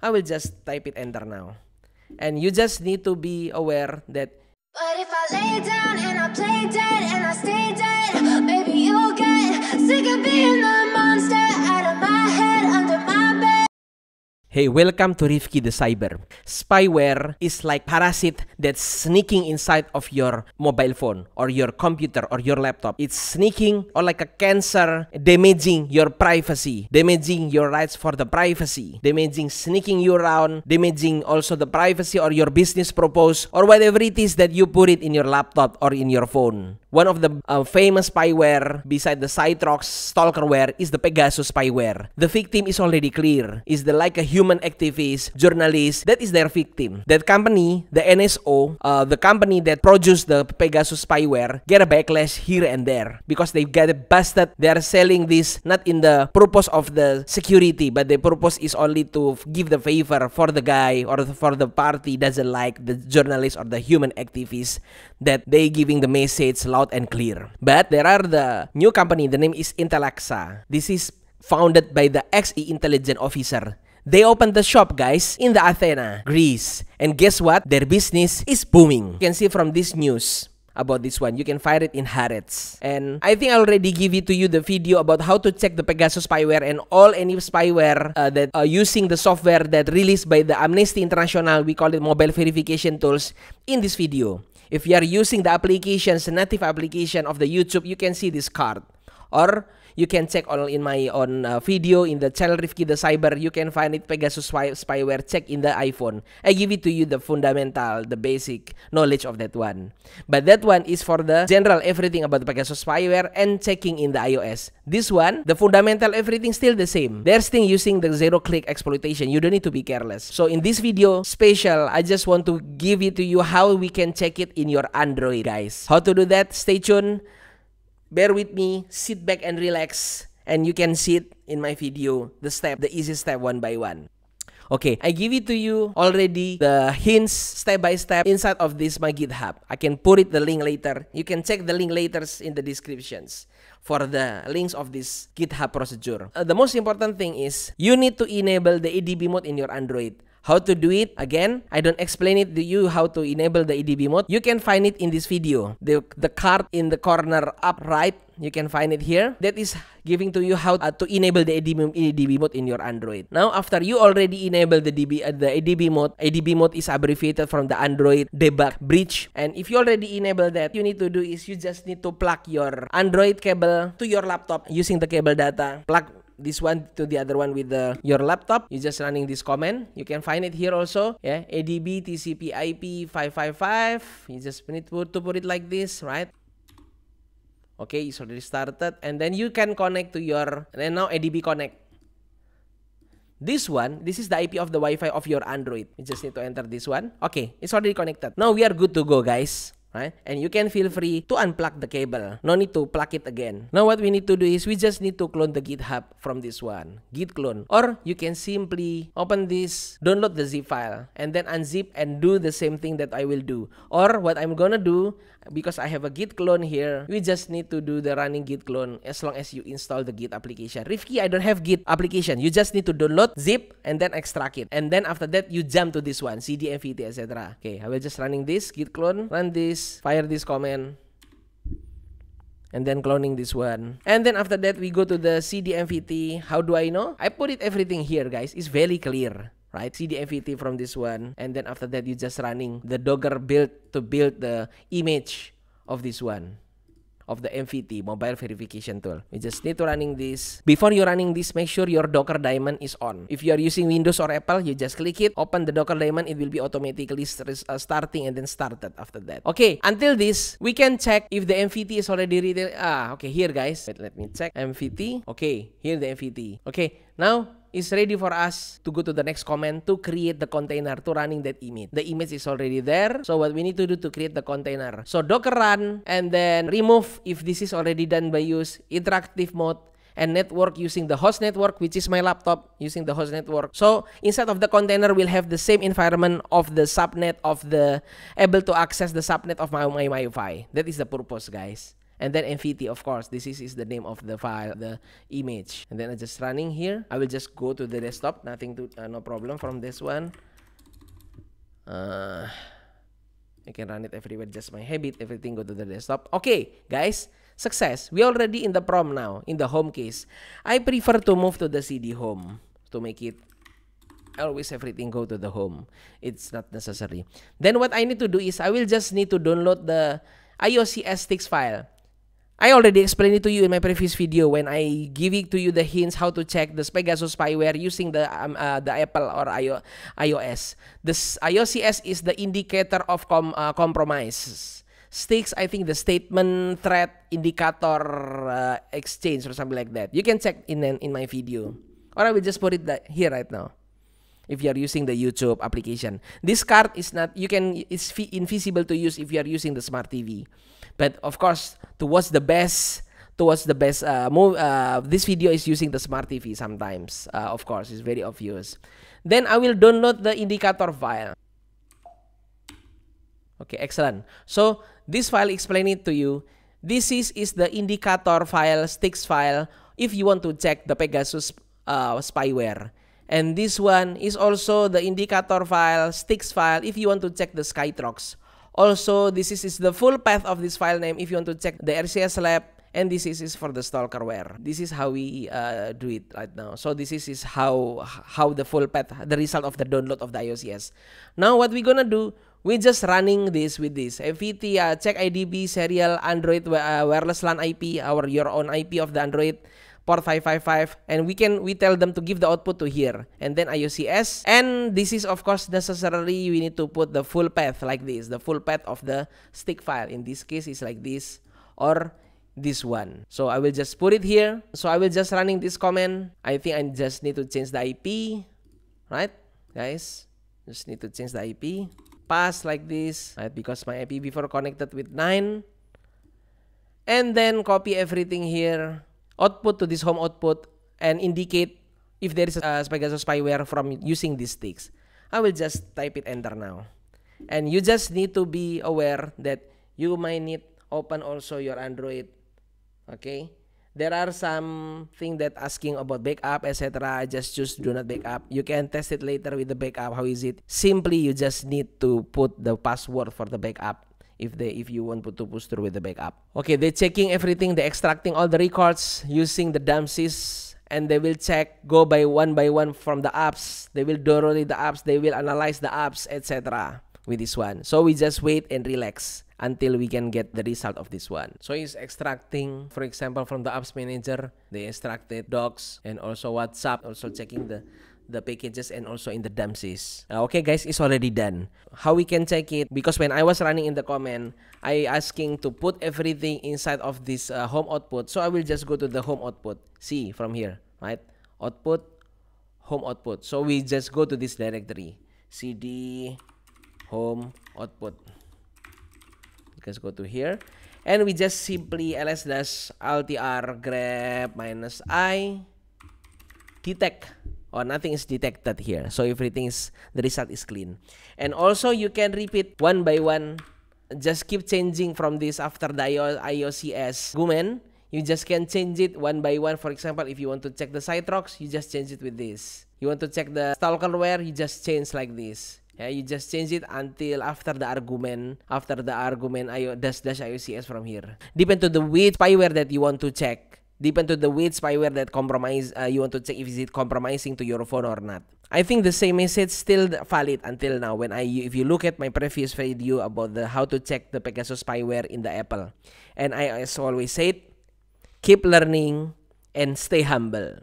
I will just type it enter now. And you just need to be aware that But if I lay down and I play dead and I stay dead, maybe you'll get sick of being the Hey, welcome to Rifki the Cyber. Spyware is like parasite that's sneaking inside of your mobile phone or your computer or your laptop. It's sneaking or like a cancer damaging your privacy, damaging your rights for the privacy, damaging sneaking you around, damaging also the privacy or your business purpose or whatever it is that you put it in your laptop or in your phone one of the uh, famous spyware beside the Cytrox stalkerware is the Pegasus spyware. The victim is already clear. Is the like a human activist, journalist, that is their victim. That company, the NSO, uh, the company that produced the Pegasus spyware, get a backlash here and there because they get busted. They are selling this not in the purpose of the security, but the purpose is only to give the favor for the guy or for the party doesn't like the journalist or the human activist that they giving the message loud and clear. But there are the new company, the name is Intellexa. This is founded by the ex-E intelligence officer. They opened the shop, guys, in the Athena, Greece. And guess what? Their business is booming. You can see from this news about this one. You can find it in Harrods. And I think I already give it to you the video about how to check the Pegasus spyware and all any spyware uh, that uh, using the software that released by the Amnesty International, we call it mobile verification tools in this video. If you are using the applications, native application of the YouTube, you can see this card. Or you can check all in my own uh, video in the channel Rifki the Cyber. You can find it Pegasus spy spyware check in the iPhone. I give it to you the fundamental, the basic knowledge of that one. But that one is for the general everything about Pegasus spyware and checking in the iOS. This one, the fundamental everything still the same. They're still using the zero click exploitation. You don't need to be careless. So in this video special, I just want to give it to you how we can check it in your Android guys. How to do that? Stay tuned bear with me, sit back and relax, and you can see it in my video, the step, the easy step one by one. Okay, I give it to you already the hints step by step inside of this my GitHub. I can put it the link later. You can check the link later in the descriptions for the links of this GitHub procedure. Uh, the most important thing is you need to enable the ADB mode in your Android. How to do it? Again, I don't explain it to you how to enable the EDB mode. You can find it in this video. The, the card in the corner up right you can find it here that is giving to you how uh, to enable the ADB, ADB mode in your Android now after you already enable the DB uh, the ADB mode ADB mode is abbreviated from the Android debug bridge and if you already enable that you need to do is you just need to plug your Android cable to your laptop using the cable data plug this one to the other one with the your laptop you're just running this command you can find it here also yeah adb tcp ip 555 you just need to put it like this right okay it's already started and then you can connect to your and now adb connect this one, this is the IP of the Wi-Fi of your Android. You just need to enter this one. Okay, it's already connected. Now we are good to go, guys right? And you can feel free to unplug the cable. No need to plug it again. Now what we need to do is we just need to clone the GitHub from this one, git clone. Or you can simply open this, download the zip file, and then unzip and do the same thing that I will do. Or what I'm gonna do, because I have a git clone here, we just need to do the running git clone as long as you install the git application. Rifki, I don't have git application. You just need to download zip and then extract it. And then after that, you jump to this one, cdmvt, etc. Okay, I will just running this git clone, run this this, fire this command, and then cloning this one. And then after that, we go to the cdmvt. How do I know? I put it everything here, guys. It's very clear right cdmvt from this one and then after that you just running the docker build to build the image of this one of the MVT mobile verification tool. You just need to running this. Before you running this, make sure your Docker daemon is on. If you are using Windows or Apple, you just click it, open the Docker daemon, it will be automatically uh, starting and then started after that. Okay, until this, we can check if the MVT is already ready. Ah, okay, here guys. Wait, let me check MVT. Okay, here the MVT. Okay, now is ready for us to go to the next command to create the container to running that image. The image is already there. So what we need to do to create the container. So docker run and then remove if this is already done by use interactive mode and network using the host network which is my laptop using the host network so inside of the container will have the same environment of the subnet of the able to access the subnet of my, my wi-fi that is the purpose guys and then MVT of course this is, is the name of the file the image and then I just running here I will just go to the desktop nothing to uh, no problem from this one uh, I can run it everywhere just my habit everything go to the desktop okay guys success we already in the prom now in the home case I prefer to move to the CD home to make it always everything go to the home it's not necessary then what I need to do is I will just need to download the IOCS sticks file I already explained it to you in my previous video when I giving to you the hints how to check the Pegasus spyware using the um, uh, the Apple or iOS. The IOCS is the indicator of com uh, compromises. Sticks, I think the statement threat indicator uh, exchange or something like that. You can check in in my video, or I will just put it here right now. If you are using the YouTube application, this card is not you can it's invisible to use if you are using the smart TV, but of course to watch the best to watch the best uh, move. Uh, this video is using the smart TV sometimes, uh, of course, it's very obvious. Then I will download the indicator file. Okay, excellent. So this file explain it to you. This is, is the indicator file, sticks file, if you want to check the Pegasus uh, spyware. And this one is also the indicator file, sticks file, if you want to check the Skytrox. Also, this is, is the full path of this file name if you want to check the RCS lab and this is, is for the stalkerware. This is how we uh, do it right now. So this is, is how how the full path, the result of the download of the IOCS. Now what we're gonna do, we're just running this with this. FET, uh, check IDB, serial, Android, uh, wireless LAN IP, our your own IP of the Android, port 555 and we can we tell them to give the output to here and then IUCS and this is of course necessarily we need to put the full path like this the full path of the stick file in this case is like this or this one so I will just put it here so I will just running this command I think I just need to change the IP right guys just need to change the IP pass like this right because my IP before connected with 9 and then copy everything here output to this home output and indicate if there is a uh, Pegasus spyware from using these sticks. I will just type it enter now. And you just need to be aware that you might need open also your Android. Okay? There are some thing that asking about backup, etc. I just choose do not backup. You can test it later with the backup. How is it? Simply, you just need to put the password for the backup if they if you want to push through with the backup. Okay, they're checking everything, they're extracting all the records using the DAMSIS and they will check go by one by one from the apps. They will download the apps, they will analyze the apps, etc. with this one. So we just wait and relax until we can get the result of this one. So it's extracting, for example, from the apps manager, they extracted docs and also WhatsApp, also checking the the packages and also in the dumpsies. Uh, okay guys, it's already done. How we can check it? Because when I was running in the comment, I asking to put everything inside of this uh, home output. So I will just go to the home output. See from here, right? Output, home output. So we just go to this directory. cd home output. Let's go to here. And we just simply ls dash ltr grep minus i detect or oh, nothing is detected here so everything is the result is clean and also you can repeat one by one just keep changing from this after the IOCS argument you just can change it one by one for example if you want to check the Citrox you just change it with this you want to check the stalkerware you just change like this yeah, you just change it until after the argument after the argument IO dash dash IOCS from here depend to the which spyware that you want to check deep into the weed spyware that compromise uh, you want to check if it compromising to your phone or not i think the same message still valid until now when i if you look at my previous video about the how to check the pegasus spyware in the apple and i as always said keep learning and stay humble